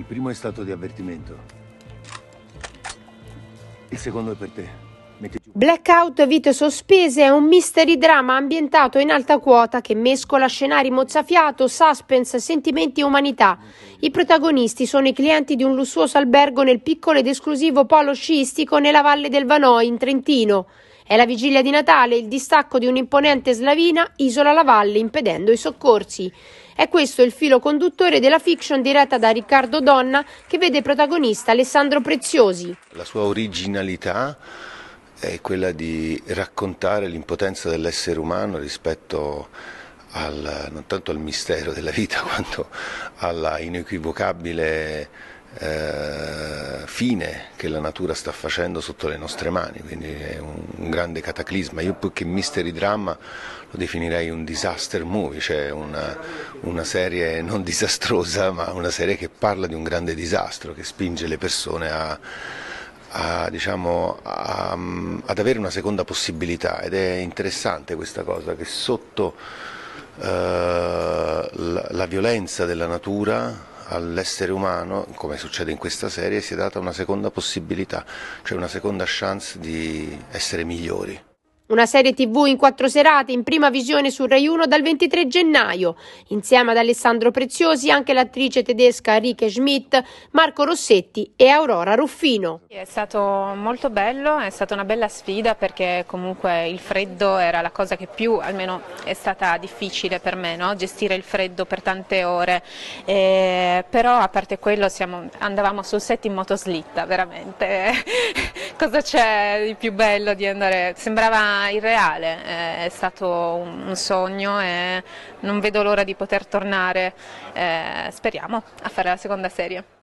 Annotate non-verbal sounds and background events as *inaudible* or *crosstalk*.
Il primo è stato di avvertimento. Il secondo è per te. Blackout Vite Sospese è un mystery drama ambientato in alta quota che mescola scenari mozzafiato, suspense, sentimenti e umanità. I protagonisti sono i clienti di un lussuoso albergo nel piccolo ed esclusivo polo sciistico nella valle del Vanoi, in Trentino. È la vigilia di Natale, il distacco di un'imponente slavina isola la valle impedendo i soccorsi. È questo il filo conduttore della fiction diretta da Riccardo Donna che vede protagonista Alessandro Preziosi. La sua originalità è quella di raccontare l'impotenza dell'essere umano rispetto al, non tanto al mistero della vita *laughs* quanto alla inequivocabile eh, fine che la natura sta facendo sotto le nostre mani, quindi è un, grande cataclisma. Io più che mystery dramma lo definirei un disaster movie, cioè una, una serie non *laughs* disastrosa ma una serie che parla di un grande disastro, che spinge le persone a... A, diciamo, a, ad avere una seconda possibilità ed è interessante questa cosa che sotto eh, la, la, violenza della natura all'essere umano, come succede in questa serie, si è data una seconda possibilità, cioè una seconda chance di essere migliori. Una serie TV in quattro serate in prima visione su Rai 1 dal 23 gennaio. Insieme ad Alessandro Preziosi anche l'attrice tedesca Rike Schmidt, Marco Rossetti e Aurora Ruffino. È stato molto bello, è stata una bella sfida perché comunque il freddo era la cosa che più almeno è stata difficile per me, no? gestire il freddo per tante ore. Eh, però a parte quello siamo, andavamo sul set in motoslitta, veramente. *laughs* cosa c'è di più bello di andare? Sembrava irreale, eh, è stato un, sogno e non vedo l'ora di poter tornare, eh, speriamo, a fare la seconda serie.